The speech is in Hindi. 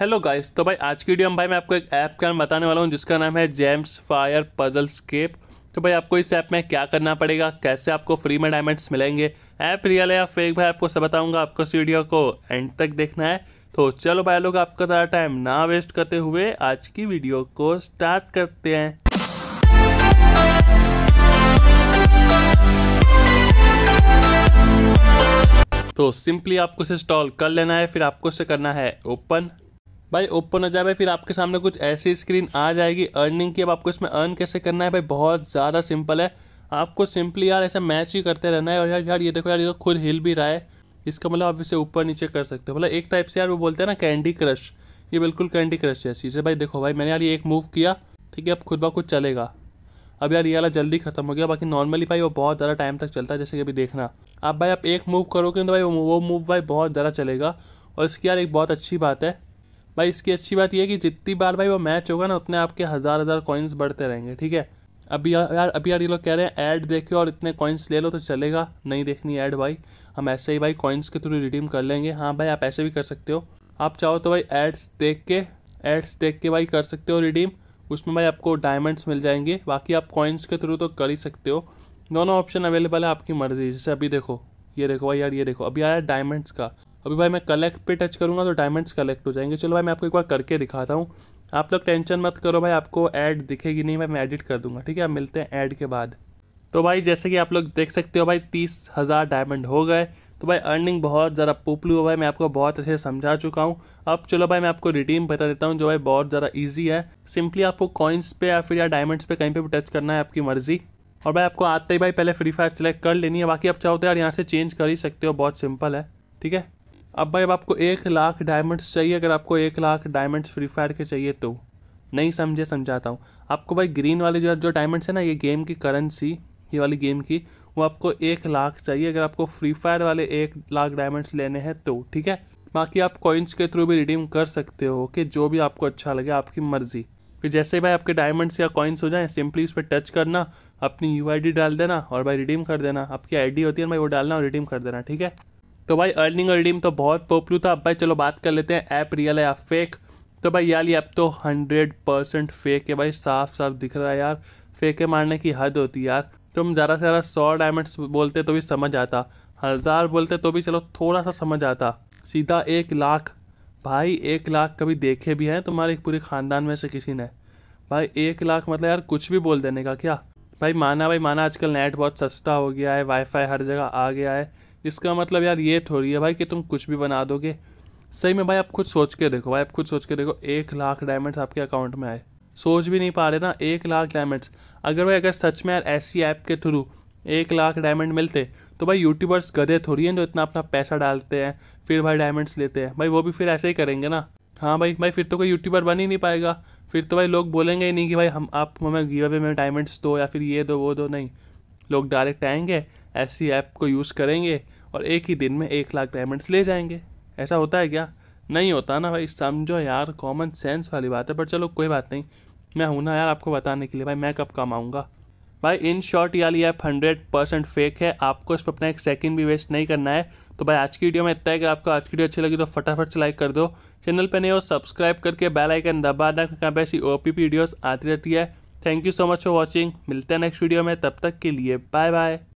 हेलो गाइस तो भाई आज की वीडियो में भाई मैं आपको एक ऐप का बताने वाला हूँ जिसका नाम है जेम्स फायर पजल स्केप तो भाई आपको इस ऐप में क्या करना पड़ेगा कैसे आपको फ्री में डायमंड्स मिलेंगे ऐप रियल है या फेक भाई आपको सब बताऊंगा आपको इस वीडियो को एंड तक देखना है तो चलो भाई लोग आपका ज़्यादा टाइम ना वेस्ट करते हुए आज की वीडियो को स्टार्ट करते हैं तो सिंपली आपको इसे इंस्टॉल कर लेना है फिर आपको इसे करना है ओपन भाई ओपन हो जाए भाई फिर आपके सामने कुछ ऐसी स्क्रीन आ जाएगी अर्निंग की अब आपको इसमें अर्न कैसे करना है भाई बहुत ज़्यादा सिंपल है आपको सिंपली यार ऐसा मैच ही करते रहना है और यार यार ये देखो यार ये तो खुद हिल भी रहा है इसका मतलब आप इसे ऊपर नीचे कर सकते हो मतलब एक टाइप से यार वो बोलते हैं ना कैंडी क्रश ये बिल्कुल कैंडी क्रश है चीजें भाई देखो भाई मैंने यार ये एक मूव किया ठीक है अब खुद ब खुद चलेगा अब यार ये वाला जल्दी खत्म हो गया बाकी नॉर्मली भाई वो बहुत ज़्यादा टाइम तक चलता है जैसे कि अभी देखना आप भाई आप एक मूव करोगे तो भाई वो मूव भाई बहुत ज़्यादा चलेगा और इसकी यार एक बहुत अच्छी बात है भाई इसकी अच्छी बात यह है कि जितनी बार भाई वो मैच होगा ना उतने आपके हज़ार हज़ार कॉइन्स बढ़ते रहेंगे ठीक है अभी यार अभी यार ये लोग कह रहे हैं ऐड देखे और इतने कॉइन्स ले लो तो चलेगा नहीं देखनी ऐड भाई हम ऐसे ही भाई कॉइन्स के थ्रू रिडीम कर लेंगे हाँ भाई आप ऐसे भी कर सकते हो आप चाहो तो भाई एड्स देख के एड्स देख के भाई कर सकते हो रिडीम उसमें भाई आपको डायमंड्स मिल जाएंगे बाकी आप कॉइन्स के थ्रू तो कर ही सकते हो दोनों ऑप्शन अवेलेबल है आपकी मर्ज़ी जैसे अभी देखो ये देखो भाई यार ये देखो अभी आया डायमंड्स का अभी भाई मैं कलेक्ट पे टच करूँगा तो डायमंड्स कलेक्ट हो जाएंगे चलो भाई मैं आपको एक बार करके दिखाता हूँ आप लोग टेंशन मत करो भाई आपको ऐड दिखेगी नहीं भाई मैं एडिट कर दूंगा ठीक है आप मिलते हैं ऐड के बाद तो भाई जैसे कि आप लोग देख सकते हो भाई तीस हज़ार डायमंड हो गए तो भाई अर्निंग बहुत ज़्यादा पोपलू हो भाई मैं आपको बहुत अच्छे से समझा चुका हूँ अब चलो भाई मैं आपको रिडीम बता देता हूँ जो भाई बहुत ज़्यादा ईजी है सिंपली आपको कॉइन्स पे या फिर या डायमंड्स पे कहीं पर भी टच करना है आपकी मर्ज़ी और भाई आपको आते ही भाई पहले फ्री फायर सेलेक्ट कर लेनी है बाकी आप चाहो तो यार यहाँ से चेंज कर ही सकते हो बहुत सिंपल है ठीक है अब भाई अब आपको एक लाख डायमंड्स चाहिए अगर आपको एक लाख डायमंड्स फ्री फायर के चाहिए तो नहीं समझे समझाता हूँ आपको भाई ग्रीन वाले जो जो डायमंड्स है ना ये गेम की करेंसी ये वाली गेम की वो आपको एक लाख चाहिए अगर आपको फ्री फायर वाले एक लाख डायमंड्स लेने हैं तो ठीक है बाकी आप कॉइन्स के थ्रू भी रिडीम कर सकते हो कि जो भी आपको अच्छा लगे आपकी मर्जी फिर जैसे भाई आपके डायमंड्स या कॉइन्स हो जाएं सिंपली उस पर टच करना अपनी यू डाल देना और भाई रिडीम कर देना आपकी आईडी होती है भाई वो डालना और रिडीम कर देना ठीक है तो भाई अर्निंग और रिडीम तो बहुत पॉपुलर था अब भाई चलो बात कर लेते हैं ऐप रियल है या फेक तो भाई यार ये ऐप तो हंड्रेड परसेंट फेक है भाई साफ साफ दिख रहा है यार फेंके मारने की हद होती यार तुम ज़्यादा से ज़्यादा सौ डायमंड्स बोलते तो भी समझ आता हज़ार बोलते तो भी चलो थोड़ा सा समझ आता सीधा एक लाख भाई एक लाख कभी देखे भी हैं तुम्हारे पूरे ख़ानदान में से किसी ने भाई एक लाख मतलब यार कुछ भी बोल देने का क्या भाई माना भाई माना आजकल नेट बहुत सस्ता हो गया है वाईफाई हर जगह आ गया है इसका मतलब यार ये थोड़ी है भाई कि तुम कुछ भी बना दोगे सही में भाई आप खुद सोच के देखो भाई आप खुद सोच के देखो एक लाख डायमंड्स आपके अकाउंट में आए सोच भी नहीं पा रहे ना एक लाख डायमंड्स अगर भाई अगर सच में यार ऐसी ऐप के थ्रू एक लाख डायमंड मिलते तो भाई यूट्यूबर्स गधे थोड़ी हैं जो इतना अपना पैसा डालते हैं फिर भाई डायमंड्स लेते हैं भाई वो भी फिर ऐसे ही करेंगे ना हाँ भाई भाई फिर तो कोई यूट्यूबर बन ही नहीं पाएगा फिर तो भाई लोग बोलेंगे ही नहीं कि भाई हम आप हमें गिव अवे में डायमंड्स दो या फिर ये दो वो दो नहीं लोग डायरेक्ट आएंगे ऐसी ऐप को यूज़ करेंगे और एक ही दिन में एक लाख डायमंड्स ले जाएंगे ऐसा होता है क्या नहीं होता ना भाई समझो यार कॉमन सेंस वाली बात है पर चलो कोई बात नहीं मैं हूँ ना यार आपको बताने के लिए भाई मैं कब कमाऊँगा भाई इन शॉर्ट या लिया ऐप हंड्रेड परसेंट फेक है आपको इस पर अपना एक सेकंड भी वेस्ट नहीं करना है तो भाई आज की वीडियो में इतना है कि आपको आज की वीडियो अच्छी लगी तो फटाफट से लाइक कर दो चैनल पर नहीं हो सब्सक्राइब करके बेल आइकन दबा दें क्योंकि ऐसी ओ पी वीडियोज़ आती रहती है thank you so much for watching मिलते हैं नेक्स्ट वीडियो में तब तक के लिए बाय बाय